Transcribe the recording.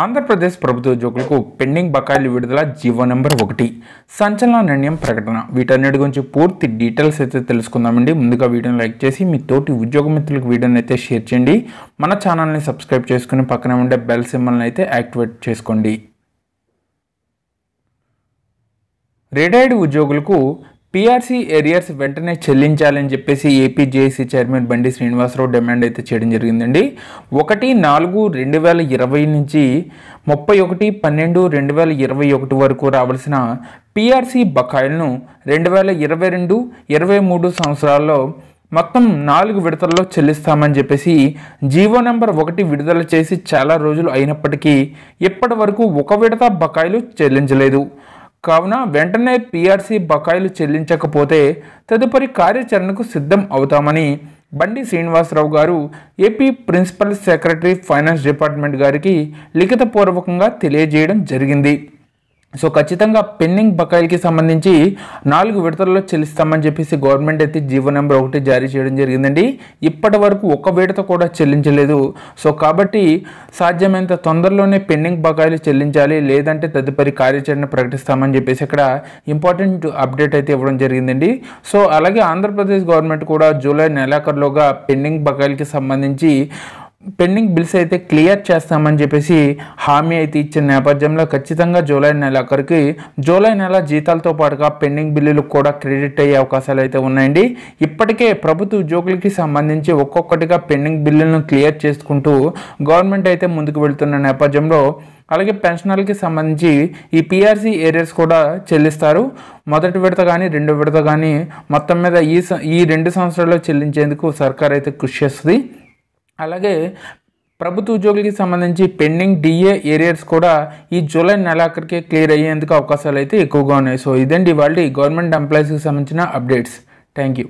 ఆంధ్రప్రదేశ్ ప్రభుత్వ ఉద్యోగులకు పెండింగ్ బకాయిలు విడుదల జీవో నెంబర్ ఒకటి సంచలన నిర్ణయం ప్రకటన వీటన్నిటి గురించి పూర్తి డీటెయిల్స్ అయితే తెలుసుకుందామండి ముందుగా వీడియోని లైక్ చేసి మీ తోటి ఉద్యోగ మిత్రులకు వీడియోని అయితే షేర్ చేయండి మన ఛానల్ని సబ్స్క్రైబ్ చేసుకుని పక్కనే ఉండే బెల్ సింబల్ని అయితే యాక్టివేట్ చేసుకోండి రిటైర్డ్ ఉద్యోగులకు పీఆర్సీ ఏరియర్స్ వెంటనే చెల్లించాలని చెప్పేసి ఏపీ జేఏసీ చైర్మన్ బండి శ్రీనివాసరావు డిమాండ్ అయితే చేయడం జరిగిందండి ఒకటి నాలుగు రెండు వేల ఇరవై నుంచి ముప్పై ఒకటి పన్నెండు రెండు వేల ఇరవై ఒకటి వరకు రావాల్సిన పీఆర్సీ బకాయిలను రెండు వేల ఇరవై రెండు ఇరవై మూడు సంవత్సరాల్లో మొత్తం నాలుగు విడతల్లో చెల్లిస్తామని చెప్పేసి జీవో నెంబర్ ఒకటి విడుదల చేసి చాలా రోజులు అయినప్పటికీ ఇప్పటి వరకు ఒక విడత బకాయిలు చెల్లించలేదు కావున వెంటనే పీఆర్సీ బకాయిలు చెల్లించకపోతే తదుపరి కార్యాచరణకు సిద్ధం అవుతామని బండి శ్రీనివాసరావు గారు AP principal secretary finance department గారికి లిఖితపూర్వకంగా తెలియజేయడం జరిగింది సో ఖచ్చితంగా పెండింగ్ బకాయిలకి సంబంధించి నాలుగు విడతల్లో చెల్లిస్తామని చెప్పేసి గవర్నమెంట్ అయితే జీవో నెంబర్ ఒకటి జారీ చేయడం జరిగిందండి ఇప్పటి వరకు ఒక విడత కూడా చెల్లించలేదు సో కాబట్టి సాధ్యమైనంత తొందరలోనే పెండింగ్ బకాయిలు చెల్లించాలి లేదంటే తదుపరి కార్యాచరణ ప్రకటిస్తామని చెప్పేసి ఇక్కడ ఇంపార్టెంట్ అప్డేట్ అయితే ఇవ్వడం జరిగిందండి సో అలాగే ఆంధ్రప్రదేశ్ గవర్నమెంట్ కూడా జూలై నెలాఖరులోగా పెండింగ్ బకాయిలకి సంబంధించి పెండింగ్ బిల్స్ అయితే క్లియర్ చేస్తామని చెప్పేసి హామీ అయితే ఇచ్చిన నేపథ్యంలో ఖచ్చితంగా జూలై నెల అక్కడికి జూలై నెల జీతాలతో పాటుగా పెండింగ్ బిల్లులు కూడా క్రెడిట్ అయ్యే అవకాశాలు అయితే ఉన్నాయండి ఇప్పటికే ప్రభుత్వ ఉద్యోగులకి సంబంధించి ఒక్కొక్కటిగా పెండింగ్ బిల్లులను క్లియర్ చేసుకుంటూ గవర్నమెంట్ అయితే ముందుకు వెళ్తున్న నేపథ్యంలో అలాగే పెన్షనర్లకి సంబంధించి ఈ పిఆర్సీ ఏరియర్స్ కూడా చెల్లిస్తారు మొదటి విడత కానీ రెండో విడత కానీ మొత్తం మీద ఈ ఈ రెండు సంవత్సరాల్లో చెల్లించేందుకు సర్కార్ అయితే కృషి చేస్తుంది అలాగే ప్రభుత్వ ఉద్యోగులకి సంబంధించి పెండింగ్ డిఏ ఏరియర్స్ కూడా ఈ జూలై నెలాఖరికే క్లియర్ అయ్యేందుకు అవకాశాలు అయితే ఎక్కువగా ఉన్నాయి సో ఇదండి వాళ్ళు గవర్నమెంట్ ఎంప్లాయీస్కి సంబంధించిన అప్డేట్స్ థ్యాంక్ యూ